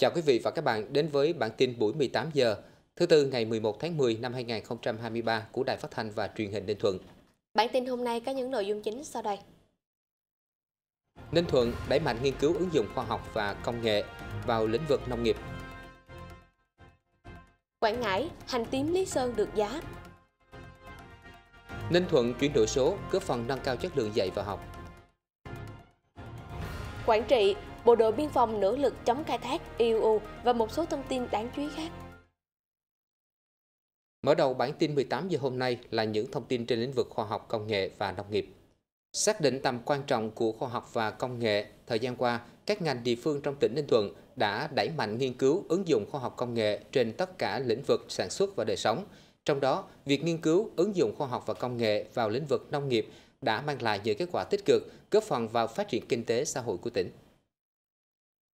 Chào quý vị và các bạn đến với bản tin buổi 18 giờ, thứ tư ngày 11 tháng 10 năm 2023 của Đài Phát thanh và Truyền hình Ninh Thuận. Bản tin hôm nay có những nội dung chính sau đây. Ninh Thuận đẩy mạnh nghiên cứu ứng dụng khoa học và công nghệ vào lĩnh vực nông nghiệp. Quảng Ngãi, hành tím Lý Sơn được giá. Ninh Thuận chuyển đổi số, góp phần nâng cao chất lượng dạy và học. Quảng Trị Bộ đội biên phòng nỗ lực chống khai thác IUU và một số thông tin đáng chú ý khác. Mở đầu bản tin 18 giờ hôm nay là những thông tin trên lĩnh vực khoa học công nghệ và nông nghiệp. Xác định tầm quan trọng của khoa học và công nghệ, thời gian qua, các ngành địa phương trong tỉnh Ninh Thuận đã đẩy mạnh nghiên cứu ứng dụng khoa học công nghệ trên tất cả lĩnh vực sản xuất và đời sống. Trong đó, việc nghiên cứu ứng dụng khoa học và công nghệ vào lĩnh vực nông nghiệp đã mang lại nhiều kết quả tích cực, góp phần vào phát triển kinh tế xã hội của tỉnh.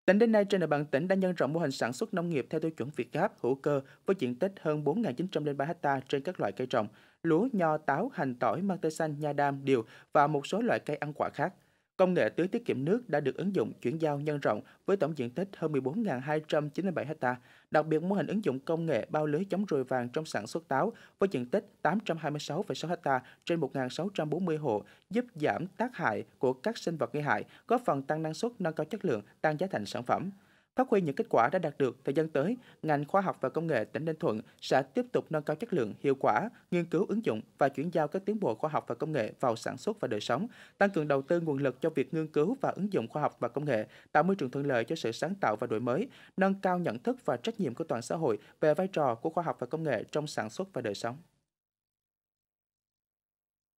Tính đến nay, trên địa bàn tỉnh đã nhân rộng mô hình sản xuất nông nghiệp theo tiêu chuẩn Việt Gáp hữu cơ với diện tích hơn 4.903 ha trên các loại cây trồng, lúa, nho, táo, hành, tỏi, mang tây xanh, nha đam, điều và một số loại cây ăn quả khác. Công nghệ tưới tiết kiệm nước đã được ứng dụng chuyển giao nhân rộng với tổng diện tích hơn 14.297 ha. Đặc biệt, mô hình ứng dụng công nghệ bao lưới chống rùi vàng trong sản xuất táo với diện tích 826,6 ha trên 1.640 hộ giúp giảm tác hại của các sinh vật gây hại, góp phần tăng năng suất, nâng cao chất lượng, tăng giá thành sản phẩm. Phát huy những kết quả đã đạt được, thời gian tới, ngành khoa học và công nghệ tỉnh Ninh Thuận sẽ tiếp tục nâng cao chất lượng, hiệu quả, nghiên cứu ứng dụng và chuyển giao các tiến bộ khoa học và công nghệ vào sản xuất và đời sống, tăng cường đầu tư nguồn lực cho việc nghiên cứu và ứng dụng khoa học và công nghệ, tạo môi trường thuận lợi cho sự sáng tạo và đổi mới, nâng cao nhận thức và trách nhiệm của toàn xã hội về vai trò của khoa học và công nghệ trong sản xuất và đời sống.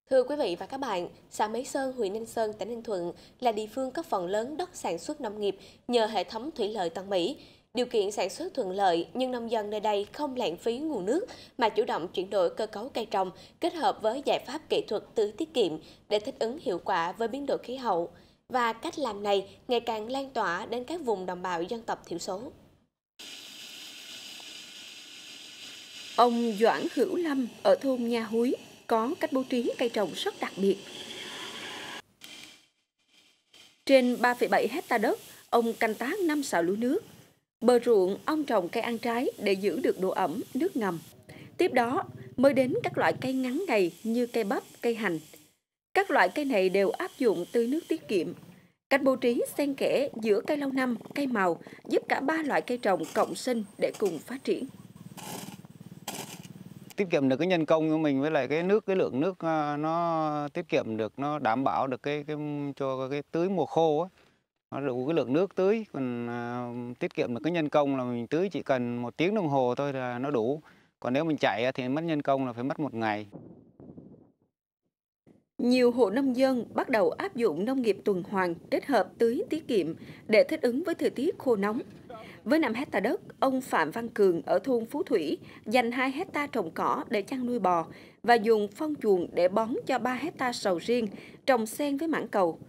Thưa quý vị và các bạn, xã Mấy Sơn, huyện Ninh Sơn, tỉnh Ninh Thuận là địa phương có phần lớn đất sản xuất nông nghiệp nhờ hệ thống thủy lợi Tân Mỹ. Điều kiện sản xuất thuận lợi nhưng nông dân nơi đây không lãng phí nguồn nước mà chủ động chuyển đổi cơ cấu cây trồng kết hợp với giải pháp kỹ thuật tưới tiết kiệm để thích ứng hiệu quả với biến đổi khí hậu. Và cách làm này ngày càng lan tỏa đến các vùng đồng bào dân tộc thiểu số. Ông Doãn Hữu Lâm ở thôn Nha Húi, có cách bố trí cây trồng rất đặc biệt. Trên 3,7 hecta đất, ông canh tác 5 xào lúa nước. Bờ ruộng, ông trồng cây ăn trái để giữ được độ ẩm, nước ngầm. Tiếp đó mới đến các loại cây ngắn ngày như cây bắp, cây hành. Các loại cây này đều áp dụng tưới nước tiết kiệm. Cách bố trí xen kẽ giữa cây lâu năm, cây màu giúp cả ba loại cây trồng cộng sinh để cùng phát triển tiết kiệm được cái nhân công của mình với lại cái nước cái lượng nước ờ, nó tiết kiệm được nó đảm bảo được cái cái cho cái tưới mùa khô á nó đủ cái lượng nước tưới còn uh, tiết kiệm được cái nhân công là mình tưới chỉ cần một tiếng đồng hồ thôi là nó đủ còn nếu mình chạy thì mất nhân công là phải mất một ngày nhiều hộ nông dân bắt đầu áp dụng nông nghiệp tuần hoàn kết hợp tưới tiết kiệm để thích ứng với thời tiết khô nóng với 5 hecta đất, ông Phạm Văn Cường ở thôn Phú Thủy dành 2 hecta trồng cỏ để chăn nuôi bò và dùng phong chuồng để bón cho 3 hecta sầu riêng, trồng xen với mảng cầu.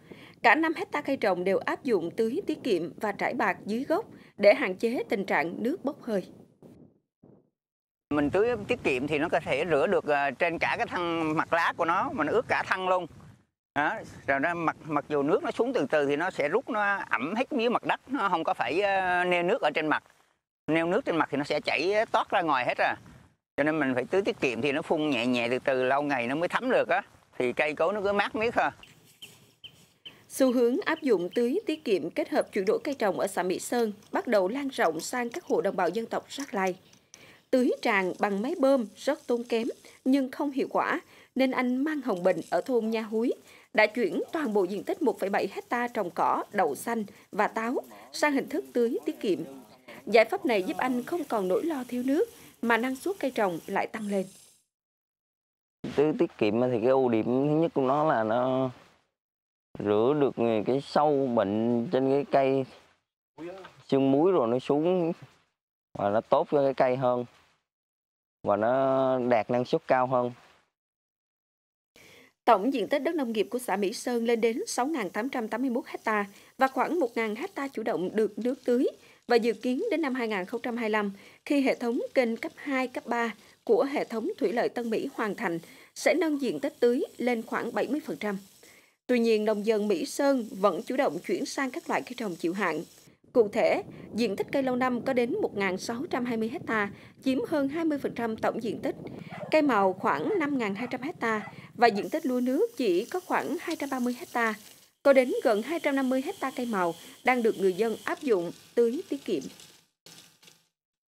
Cả 5 hecta cây trồng đều áp dụng tưới tiết kiệm và trải bạc dưới gốc để hạn chế tình trạng nước bốc hơi. Mình tưới tiết kiệm thì nó có thể rửa được à, trên cả cái thân mặt lá của nó, mình ướt cả thân luôn đó. rồi nó mặc mặc dù nước nó xuống từ từ thì nó sẽ rút nó ẩm hết dưới mặt đất nó không có phải ờ, neo nước ở trên mặt neo nước trên mặt thì nó sẽ chảy toát ra ngoài hết à cho nên mình phải tưới tiết kiệm thì nó phun nhẹ nhẹ từ từ lâu ngày nó mới thấm được á thì cây cối nó cứ mát miết thôi Xu hướng áp dụng tưới tiết kiệm kết hợp chuyển đổi cây trồng ở xã Mỹ Sơn bắt đầu lan rộng sang các hộ đồng bào dân tộc Rác Lai. Tưới tràn bằng máy bơm rất tốn kém nhưng không hiệu quả nên anh Mang Hồng Bình ở thôn Nha Húi đã chuyển toàn bộ diện tích 1,7 hecta trồng cỏ, đậu xanh và táo sang hình thức tưới tiết kiệm. Giải pháp này giúp anh không còn nỗi lo thiếu nước mà năng suất cây trồng lại tăng lên. Tưới tiết kiệm thì cái ưu điểm thứ nhất của nó là nó rửa được cái sâu bệnh trên cái cây xương muối rồi nó xuống và nó tốt cho cái cây hơn và nó đạt năng suất cao hơn Tổng diện tích đất nông nghiệp của xã Mỹ Sơn lên đến 6.881 ha và khoảng 1.000 ha chủ động được nước tưới và dự kiến đến năm 2025 khi hệ thống kênh cấp 2, cấp 3 của hệ thống thủy lợi Tân Mỹ hoàn thành sẽ nâng diện tích tưới lên khoảng 70%. Tuy nhiên, nông dân Mỹ Sơn vẫn chủ động chuyển sang các loại cây trồng chịu hạn. Cụ thể, diện tích cây lâu năm có đến 1.620 ha, chiếm hơn 20% tổng diện tích. Cây màu khoảng 5.200 ha, và diện tích lúa nước chỉ có khoảng 230 hecta, có đến gần 250 hecta cây màu đang được người dân áp dụng tưới tiết kiệm.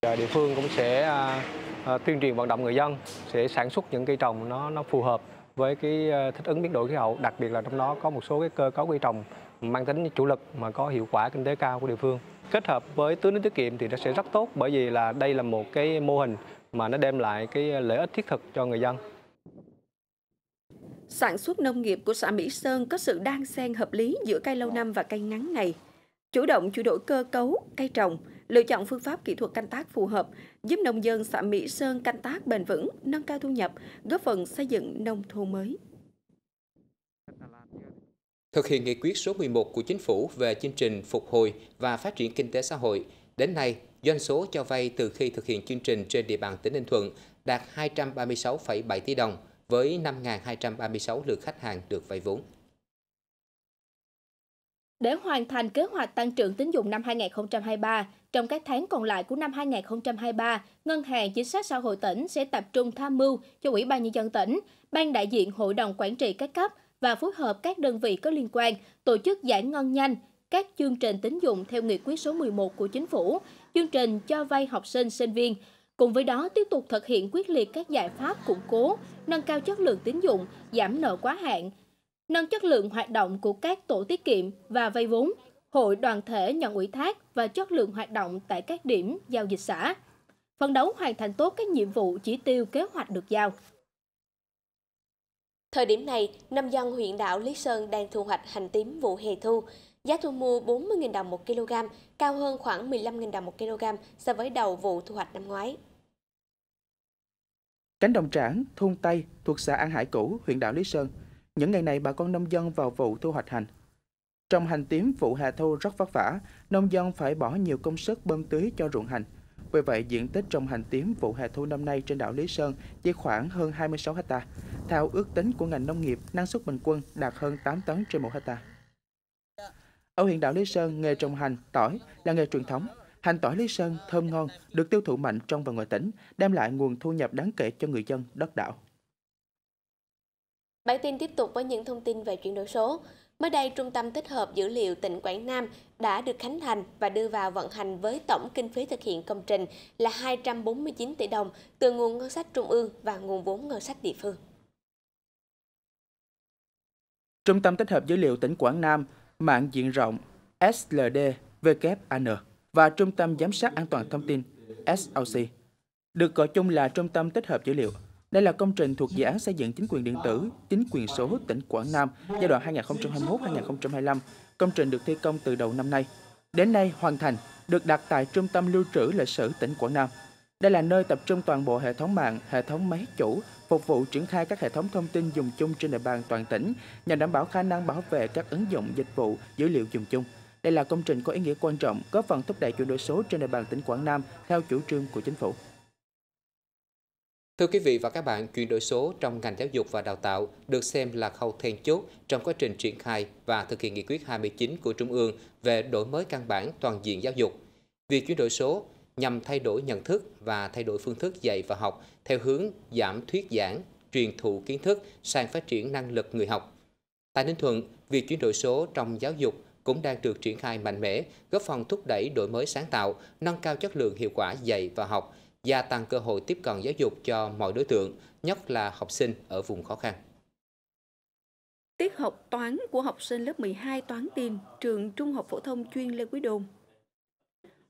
Địa phương cũng sẽ à, à, tuyên truyền vận động người dân sẽ sản xuất những cây trồng nó nó phù hợp với cái à, thích ứng biến đổi khí hậu, đặc biệt là trong đó có một số cái cơ cấu cây trồng mang tính chủ lực mà có hiệu quả kinh tế cao của địa phương. Kết hợp với tưới nước tiết kiệm thì nó sẽ rất tốt bởi vì là đây là một cái mô hình mà nó đem lại cái lợi ích thiết thực cho người dân. Sản xuất nông nghiệp của xã Mỹ Sơn có sự đan xen hợp lý giữa cây lâu năm và cây ngắn ngày. Chủ động chuyển đổi cơ cấu, cây trồng, lựa chọn phương pháp kỹ thuật canh tác phù hợp, giúp nông dân xã Mỹ Sơn canh tác bền vững, nâng cao thu nhập, góp phần xây dựng nông thôn mới. Thực hiện nghị quyết số 11 của Chính phủ về chương trình phục hồi và phát triển kinh tế xã hội, đến nay, doanh số cho vay từ khi thực hiện chương trình trên địa bàn tỉnh Ninh Thuận đạt 236,7 tỷ đồng – với 5.236 lượt khách hàng được vay vốn. Để hoàn thành kế hoạch tăng trưởng tín dụng năm 2023, trong các tháng còn lại của năm 2023, Ngân hàng Chính sách Xã hội tỉnh sẽ tập trung tham mưu cho Ủy ban Nhân dân tỉnh, Ban đại diện Hội đồng Quản trị các cấp và phối hợp các đơn vị có liên quan tổ chức giải ngân nhanh các chương trình tín dụng theo nghị quyết số 11 của Chính phủ, chương trình cho vay học sinh, sinh viên, Cùng với đó, tiếp tục thực hiện quyết liệt các giải pháp củng cố, nâng cao chất lượng tín dụng, giảm nợ quá hạn, nâng chất lượng hoạt động của các tổ tiết kiệm và vay vốn, hội đoàn thể nhận ủy thác và chất lượng hoạt động tại các điểm giao dịch xã. Phấn đấu hoàn thành tốt các nhiệm vụ chỉ tiêu kế hoạch được giao. Thời điểm này, nông dân huyện đảo Lý Sơn đang thu hoạch hành tím vụ hè thu. Giá thu mua 40.000 đồng một kg, cao hơn khoảng 15.000 đồng một kg so với đầu vụ thu hoạch năm ngoái. Cánh đồng trảng, thôn Tây thuộc xã An Hải Cũ, huyện đảo Lý Sơn. Những ngày này bà con nông dân vào vụ thu hoạch hành. Trong hành tím vụ hè thu rất vất vả, nông dân phải bỏ nhiều công sức bơm tưới cho ruộng hành. Vì vậy, diện tích trồng hành tím vụ hè thu năm nay trên đảo Lý Sơn chỉ khoảng hơn 26 ha. Theo ước tính của ngành nông nghiệp, năng suất bình quân đạt hơn 8 tấn trên 1 ha. Ở huyện đảo Lý Sơn, nghề trồng hành, tỏi là nghề truyền thống. Hành tỏi Lý Sơn thơm ngon, được tiêu thụ mạnh trong và ngoài tỉnh, đem lại nguồn thu nhập đáng kể cho người dân đất đảo. Bản tin tiếp tục với những thông tin về chuyển đổi số. Mới đây, Trung tâm Tích hợp Dữ liệu tỉnh Quảng Nam đã được khánh thành và đưa vào vận hành với tổng kinh phí thực hiện công trình là 249 tỷ đồng từ nguồn ngân sách trung ương và nguồn vốn ngân sách địa phương. Trung tâm Tích hợp Dữ liệu tỉnh Quảng Nam, mạng diện rộng SLD WAN và Trung tâm Giám sát An toàn Thông tin (SOC) được gọi chung là Trung tâm Tích hợp Dữ liệu. Đây là công trình thuộc dự án xây dựng chính quyền điện tử, chính quyền số tỉnh Quảng Nam giai đoạn 2021-2025. Công trình được thi công từ đầu năm nay. Đến nay hoàn thành, được đặt tại Trung tâm Lưu trữ Lịch sử tỉnh Quảng Nam. Đây là nơi tập trung toàn bộ hệ thống mạng, hệ thống máy chủ, phục vụ triển khai các hệ thống thông tin dùng chung trên địa bàn toàn tỉnh nhằm đảm bảo khả năng bảo vệ các ứng dụng dịch vụ dữ liệu dùng chung. Đây là công trình có ý nghĩa quan trọng, góp phần thúc đẩy chuyển đổi số trên địa bàn tỉnh Quảng Nam theo chủ trương của chính phủ. Thưa quý vị và các bạn, chuyển đổi số trong ngành giáo dục và đào tạo được xem là khâu then chốt trong quá trình triển khai và thực hiện nghị quyết 29 của Trung ương về đổi mới căn bản toàn diện giáo dục. Việc chuyển đổi số nhằm thay đổi nhận thức và thay đổi phương thức dạy và học theo hướng giảm thuyết giảng, truyền thụ kiến thức sang phát triển năng lực người học. Tại Ninh Thuận, việc chuyển đổi số trong giáo dục cũng đang được triển khai mạnh mẽ, góp phần thúc đẩy đổi mới sáng tạo, nâng cao chất lượng hiệu quả dạy và học, gia tăng cơ hội tiếp cận giáo dục cho mọi đối tượng, nhất là học sinh ở vùng khó khăn. Tiết học toán của học sinh lớp 12 toán tin trường Trung học phổ thông chuyên Lê Quý Đôn.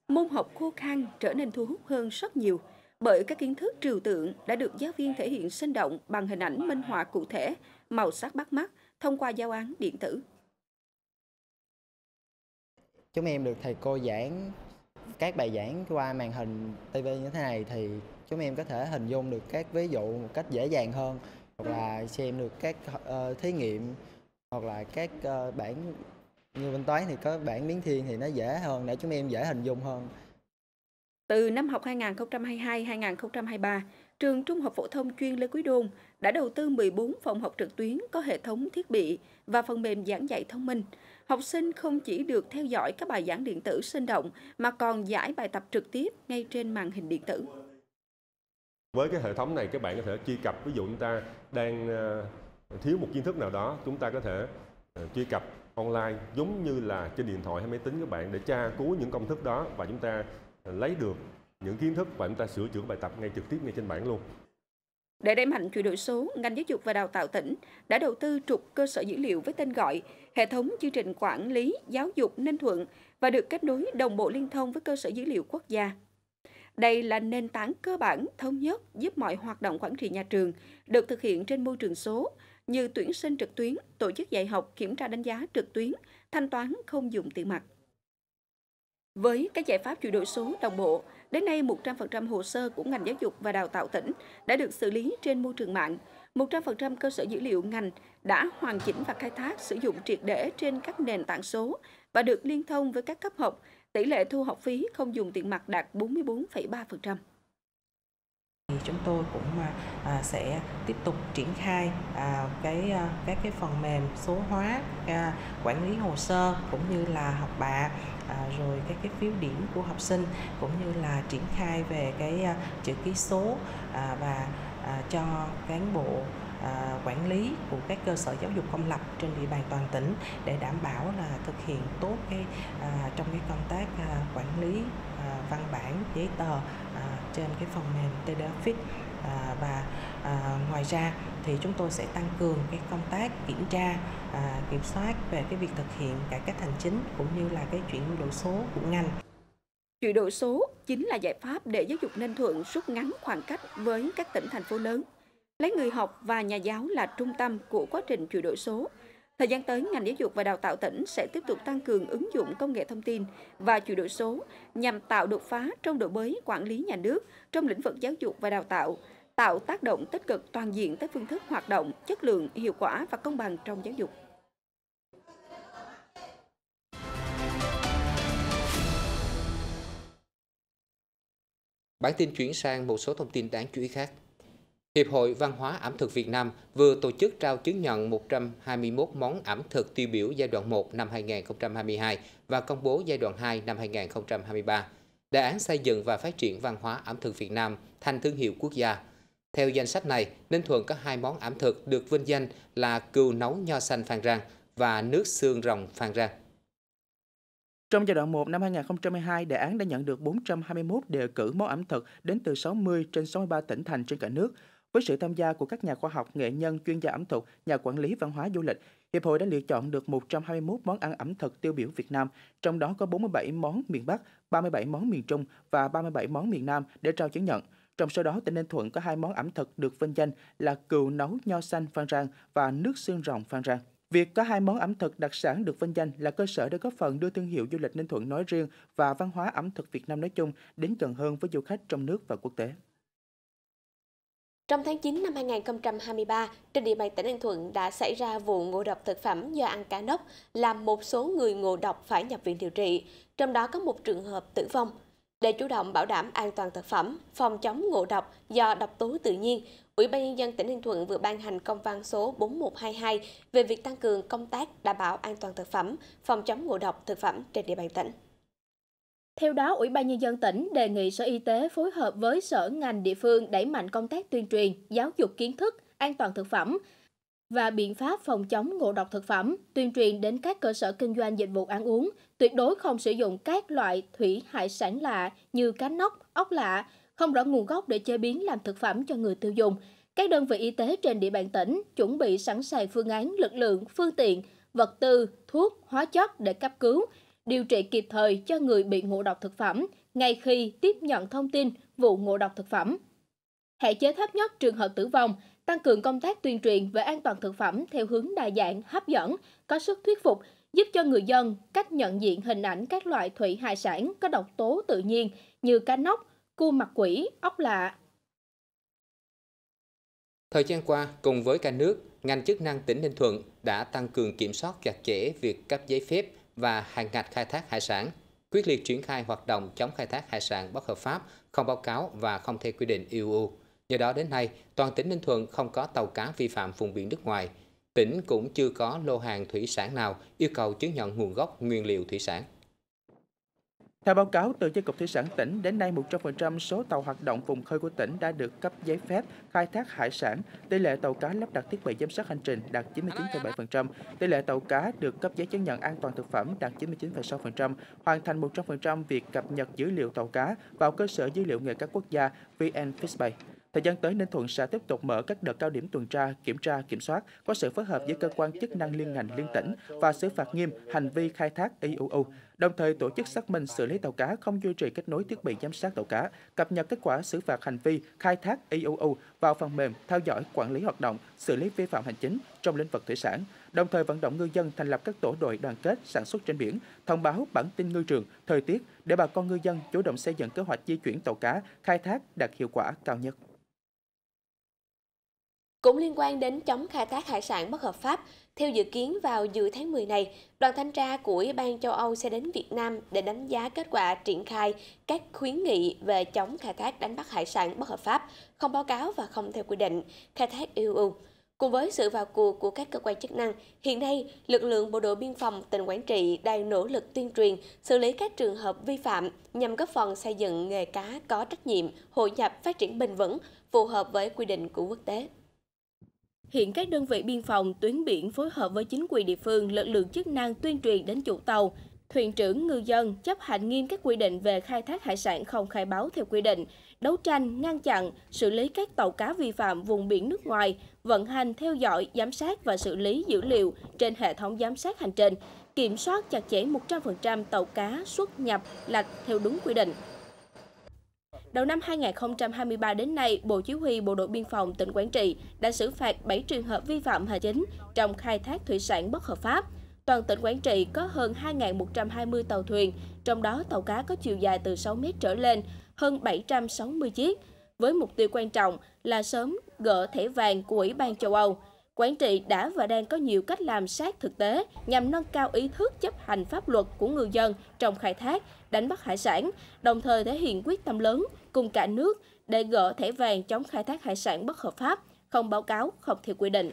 Môn học khô khan trở nên thu hút hơn rất nhiều bởi các kiến thức trừu tượng đã được giáo viên thể hiện sinh động bằng hình ảnh minh họa cụ thể, màu sắc bắt mắt thông qua giáo án điện tử chúng em được thầy cô giảng các bài giảng qua màn hình TV như thế này thì chúng em có thể hình dung được các ví dụ một cách dễ dàng hơn hoặc là xem được các uh, thí nghiệm hoặc là các uh, bản như bên toán thì có bản biến thiên thì nó dễ hơn để chúng em dễ hình dung hơn. Từ năm học 2022-2023, trường Trung học phổ thông chuyên Lê Quý Đôn đã đầu tư 14 phòng học trực tuyến có hệ thống thiết bị và phần mềm giảng dạy thông minh. Học sinh không chỉ được theo dõi các bài giảng điện tử sinh động mà còn giải bài tập trực tiếp ngay trên màn hình điện tử. Với cái hệ thống này các bạn có thể truy cập, ví dụ chúng ta đang ờ, thiếu một kiến thức nào đó, chúng ta có thể ờ, truy cập online giống như là trên điện thoại hay máy tính các bạn để tra cứu những công thức đó và chúng ta lấy được những kiến thức và chúng ta sửa chữa bài tập ngay trực tiếp ngay trên bảng luôn. Để đẩy mạnh chuyển đổi số, ngành giáo dục và đào tạo tỉnh đã đầu tư trục cơ sở dữ liệu với tên gọi Hệ thống chương trình quản lý giáo dục Ninh Thuận và được kết nối đồng bộ liên thông với cơ sở dữ liệu quốc gia. Đây là nền tảng cơ bản thống nhất giúp mọi hoạt động quản trị nhà trường được thực hiện trên môi trường số như tuyển sinh trực tuyến, tổ chức dạy học, kiểm tra đánh giá trực tuyến, thanh toán không dùng tiền mặt. Với các giải pháp chuyển đổi số đồng bộ, Đến nay, 100% hồ sơ của ngành giáo dục và đào tạo tỉnh đã được xử lý trên môi trường mạng. 100% cơ sở dữ liệu ngành đã hoàn chỉnh và khai thác sử dụng triệt để trên các nền tảng số và được liên thông với các cấp học. Tỷ lệ thu học phí không dùng tiền mặt đạt 44,3% chúng tôi cũng à, à, sẽ tiếp tục triển khai à, cái các cái phần mềm số hóa quản lý hồ sơ cũng như là học bạ À, rồi các cái phiếu điểm của học sinh cũng như là triển khai về cái à, chữ ký số à, và cho cán bộ quản lý của các cơ sở giáo dục công lập trên địa bàn toàn tỉnh để đảm bảo là thực hiện tốt cái trong cái công tác quản lý văn bản giấy tờ trên cái phần mềm TDFIT à, và ngoài ra thì chúng tôi sẽ tăng cường cái công tác kiểm tra à, kiểm soát về cái việc thực hiện cải cách hành chính cũng như là cái chuyển đổi số của ngành Chuyển đổi số chính là giải pháp để giáo dục Ninh Thuận rút ngắn khoảng cách với các tỉnh thành phố lớn. Lấy người học và nhà giáo là trung tâm của quá trình chuyển đổi số. Thời gian tới, ngành giáo dục và đào tạo tỉnh sẽ tiếp tục tăng cường ứng dụng công nghệ thông tin và chuyển đổi số nhằm tạo đột phá trong đổi mới quản lý nhà nước trong lĩnh vực giáo dục và đào tạo, tạo tác động tích cực toàn diện tới phương thức hoạt động, chất lượng, hiệu quả và công bằng trong giáo dục. Bản tin chuyển sang một số thông tin đáng chú ý khác. Hiệp hội Văn hóa ẩm thực Việt Nam vừa tổ chức trao chứng nhận 121 món ẩm thực tiêu biểu giai đoạn 1 năm 2022 và công bố giai đoạn 2 năm 2023. Đề án xây dựng và phát triển văn hóa ẩm thực Việt Nam thành thương hiệu quốc gia theo danh sách này, Ninh Thuận có hai món ẩm thực được vinh danh là cừu nấu nho xanh Phan Rang và nước xương rồng Phan Rang. Trong giai đoạn 1 năm 2022, đề án đã nhận được 421 đề cử món ẩm thực đến từ 60 trên 63 tỉnh thành trên cả nước. Với sự tham gia của các nhà khoa học, nghệ nhân, chuyên gia ẩm thực, nhà quản lý văn hóa du lịch, Hiệp hội đã lựa chọn được 121 món ăn ẩm thực tiêu biểu Việt Nam, trong đó có 47 món miền Bắc, 37 món miền Trung và 37 món miền Nam để trao chứng nhận – trong số đó, tỉnh Ninh Thuận có hai món ẩm thực được vinh danh là cừu nấu nho xanh Phan Rang và nước xương rồng Phan Rang. Việc có hai món ẩm thực đặc sản được vinh danh là cơ sở để góp phần đưa thương hiệu du lịch Ninh Thuận nói riêng và văn hóa ẩm thực Việt Nam nói chung đến gần hơn với du khách trong nước và quốc tế. Trong tháng 9 năm 2023, trên địa bàn tỉnh Ninh Thuận đã xảy ra vụ ngộ độc thực phẩm do ăn cá nóc, làm một số người ngộ độc phải nhập viện điều trị, trong đó có một trường hợp tử vong. Để chủ động bảo đảm an toàn thực phẩm, phòng chống ngộ độc do độc tố tự nhiên, Ủy ban Nhân dân tỉnh Ninh Thuận vừa ban hành công văn số 4122 về việc tăng cường công tác đảm bảo an toàn thực phẩm, phòng chống ngộ độc thực phẩm trên địa bàn tỉnh. Theo đó, Ủy ban Nhân dân tỉnh đề nghị Sở Y tế phối hợp với sở ngành địa phương đẩy mạnh công tác tuyên truyền, giáo dục kiến thức, an toàn thực phẩm, và biện pháp phòng chống ngộ độc thực phẩm, tuyên truyền đến các cơ sở kinh doanh dịch vụ ăn uống, tuyệt đối không sử dụng các loại thủy hải sản lạ như cá nóc, ốc lạ, không rõ nguồn gốc để chế biến làm thực phẩm cho người tiêu dùng. Các đơn vị y tế trên địa bàn tỉnh chuẩn bị sẵn sàng phương án lực lượng, phương tiện, vật tư, thuốc, hóa chất để cấp cứu, điều trị kịp thời cho người bị ngộ độc thực phẩm ngay khi tiếp nhận thông tin vụ ngộ độc thực phẩm. Hạn chế thấp nhất trường hợp tử vong – tăng cường công tác tuyên truyền về an toàn thực phẩm theo hướng đa dạng, hấp dẫn, có sức thuyết phục, giúp cho người dân cách nhận diện hình ảnh các loại thủy hải sản có độc tố tự nhiên như cá nóc, cua mặt quỷ, ốc lạ. Thời gian qua, cùng với cả nước, ngành chức năng tỉnh Ninh Thuận đã tăng cường kiểm soát chặt chẽ việc cấp giấy phép và hàng ngạch khai thác hải sản, quyết liệt triển khai hoạt động chống khai thác hải sản bất hợp pháp, không báo cáo và không theo quy định EU. Do đó đến nay, toàn tỉnh Ninh Thuận không có tàu cá vi phạm vùng biển nước ngoài. Tỉnh cũng chưa có lô hàng thủy sản nào yêu cầu chứng nhận nguồn gốc nguyên liệu thủy sản. Theo báo cáo từ Chi cục Thủy sản tỉnh, đến nay 100% số tàu hoạt động vùng khơi của tỉnh đã được cấp giấy phép khai thác hải sản. Tỷ lệ tàu cá lắp đặt thiết bị giám sát hành trình đạt 99,7%, tỷ lệ tàu cá được cấp giấy chứng nhận an toàn thực phẩm đạt 99,6%, hoàn thành 100% việc cập nhật dữ liệu tàu cá vào cơ sở dữ liệu nghề cá quốc gia VN Fishbay. Thời gian tới, Ninh Thuận sẽ tiếp tục mở các đợt cao điểm tuần tra, kiểm tra, kiểm soát, có sự phối hợp với cơ quan chức năng liên ngành liên tỉnh và xử phạt nghiêm hành vi khai thác IUU, đồng thời tổ chức xác minh xử lý tàu cá không duy trì kết nối thiết bị giám sát tàu cá, cập nhật kết quả xử phạt hành vi khai thác IUU vào phần mềm theo dõi quản lý hoạt động, xử lý vi phạm hành chính trong lĩnh vực thủy sản, đồng thời vận động ngư dân thành lập các tổ đội đoàn kết sản xuất trên biển, thông báo bản tin ngư trường, thời tiết để bà con ngư dân chủ động xây dựng kế hoạch di chuyển tàu cá khai thác đạt hiệu quả cao nhất. Cũng liên quan đến chống khai thác hải sản bất hợp pháp, theo dự kiến vào giữa tháng 10 này, đoàn thanh tra của Ủy ban châu Âu sẽ đến Việt Nam để đánh giá kết quả triển khai các khuyến nghị về chống khai thác đánh bắt hải sản bất hợp pháp, không báo cáo và không theo quy định, khai thác EU. Cùng với sự vào cuộc của các cơ quan chức năng, hiện nay, lực lượng bộ đội biên phòng tỉnh Quảng Trị đang nỗ lực tuyên truyền, xử lý các trường hợp vi phạm nhằm góp phần xây dựng nghề cá có trách nhiệm, hội nhập phát triển bền vững, phù hợp với quy định của quốc tế. Hiện các đơn vị biên phòng, tuyến biển phối hợp với chính quyền địa phương, lực lượng chức năng tuyên truyền đến chủ tàu, thuyền trưởng, ngư dân chấp hành nghiêm các quy định về khai thác hải sản không khai báo theo quy định, đấu tranh, ngăn chặn, xử lý các tàu cá vi phạm vùng biển nước ngoài, vận hành, theo dõi, giám sát và xử lý dữ liệu trên hệ thống giám sát hành trình, kiểm soát chặt chẽ 100% tàu cá xuất nhập lạch theo đúng quy định. Đầu năm 2023 đến nay, Bộ Chỉ huy Bộ đội Biên phòng tỉnh Quảng Trị đã xử phạt 7 trường hợp vi phạm hành chính trong khai thác thủy sản bất hợp pháp. Toàn tỉnh Quảng Trị có hơn 2.120 tàu thuyền, trong đó tàu cá có chiều dài từ 6 mét trở lên, hơn 760 chiếc, với mục tiêu quan trọng là sớm gỡ thẻ vàng của Ủy ban châu Âu. Quản trị đã và đang có nhiều cách làm sát thực tế nhằm nâng cao ý thức chấp hành pháp luật của ngư dân trong khai thác, đánh bắt hải sản, đồng thời thể hiện quyết tâm lớn cùng cả nước để gỡ thẻ vàng chống khai thác hải sản bất hợp pháp, không báo cáo, không theo quy định.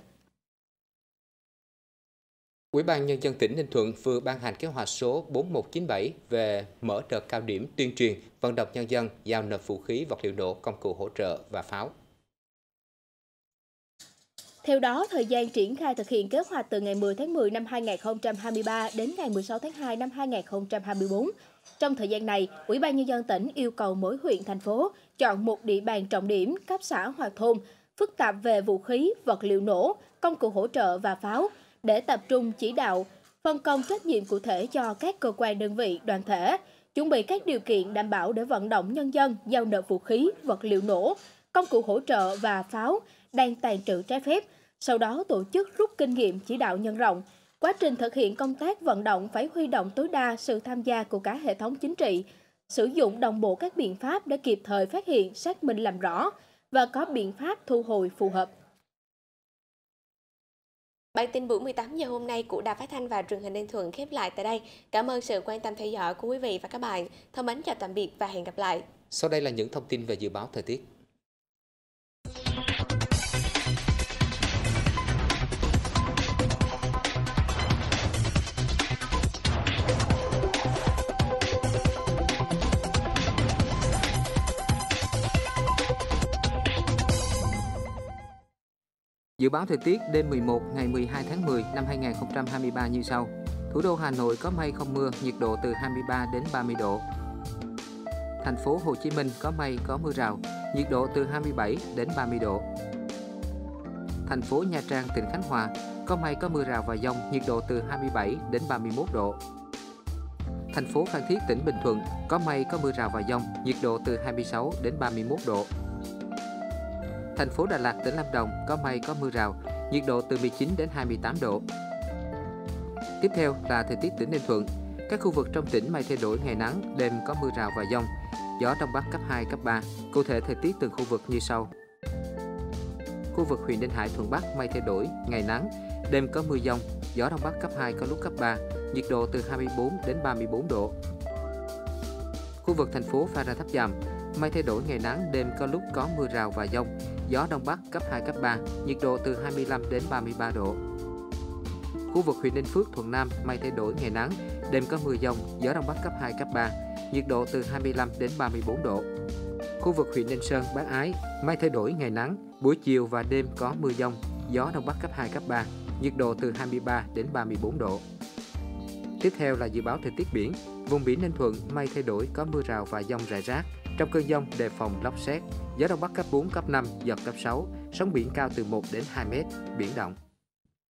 Ủy ban Nhân dân tỉnh Ninh Thuận vừa ban hành kế hoạch số 4197 về mở đợt cao điểm tuyên truyền vận động nhân dân giao nộp vũ khí, vật liệu nổ, công cụ hỗ trợ và pháo. Theo đó, thời gian triển khai thực hiện kế hoạch từ ngày 10 tháng 10 năm 2023 đến ngày 16 tháng 2 năm 2024. Trong thời gian này, Ủy ban Nhân dân tỉnh yêu cầu mỗi huyện, thành phố chọn một địa bàn trọng điểm cấp xã hoặc thôn phức tạp về vũ khí, vật liệu nổ, công cụ hỗ trợ và pháo để tập trung chỉ đạo, phân công trách nhiệm cụ thể cho các cơ quan đơn vị, đoàn thể, chuẩn bị các điều kiện đảm bảo để vận động nhân dân giao nộp vũ khí, vật liệu nổ, công cụ hỗ trợ và pháo đang tàn trữ trái phép sau đó tổ chức rút kinh nghiệm chỉ đạo nhân rộng. Quá trình thực hiện công tác vận động phải huy động tối đa sự tham gia của cả hệ thống chính trị, sử dụng đồng bộ các biện pháp để kịp thời phát hiện, xác minh làm rõ và có biện pháp thu hồi phù hợp. Bản tin buổi 18 giờ hôm nay của Đài Phát Thanh và truyền hình Ninh Thuận khép lại tại đây. Cảm ơn sự quan tâm theo dõi của quý vị và các bạn. Thân mến chào tạm biệt và hẹn gặp lại. Sau đây là những thông tin về dự báo thời tiết. Dự báo thời tiết đêm 11 ngày 12 tháng 10 năm 2023 như sau. Thủ đô Hà Nội có mây không mưa, nhiệt độ từ 23 đến 30 độ. Thành phố Hồ Chí Minh có mây có mưa rào, nhiệt độ từ 27 đến 30 độ. Thành phố Nha Trang, tỉnh Khánh Hòa có mây có mưa rào và dông, nhiệt độ từ 27 đến 31 độ. Thành phố Phan Thiết, tỉnh Bình Thuận có mây có mưa rào và dông, nhiệt độ từ 26 đến 31 độ. Thành phố Đà Lạt, tỉnh Lâm Đồng có mây có mưa rào, nhiệt độ từ 19 đến 28 độ. Tiếp theo là thời tiết tỉnh Ninh Thuận. Các khu vực trong tỉnh mây thay đổi ngày nắng, đêm có mưa rào và dông. Gió đông bắc cấp 2, cấp 3. Cụ thể thời tiết từng khu vực như sau. Khu vực huyện Ninh Hải, Thuận Bắc mây thay đổi, ngày nắng, đêm có mưa dông, gió đông bắc cấp 2 có lúc cấp 3, nhiệt độ từ 24 đến 34 độ. Khu vực thành phố Phan Rang Tháp Chàm, Mây thay đổi ngày nắng, đêm có lúc có mưa rào và dông. Gió Đông Bắc cấp 2, cấp 3, nhiệt độ từ 25 đến 33 độ. Khu vực huyện Ninh Phước, Thuận Nam, mây thay đổi ngày nắng, đêm có mưa dông, gió Đông Bắc cấp 2, cấp 3, nhiệt độ từ 25 đến 34 độ. Khu vực huyện Ninh Sơn, Bác Ái, mây thay đổi ngày nắng, buổi chiều và đêm có mưa dông, gió Đông Bắc cấp 2, cấp 3, nhiệt độ từ 23 đến 34 độ. Tiếp theo là dự báo thời tiết biển. Vùng biển Ninh Thuận, mây thay đổi, có mưa rào và dông rải rác. Trong cơn dông đề phòng lốc xét, gió đông bắc cấp 4, cấp 5, giật cấp 6, sóng biển cao từ 1 đến 2 mét, biển động.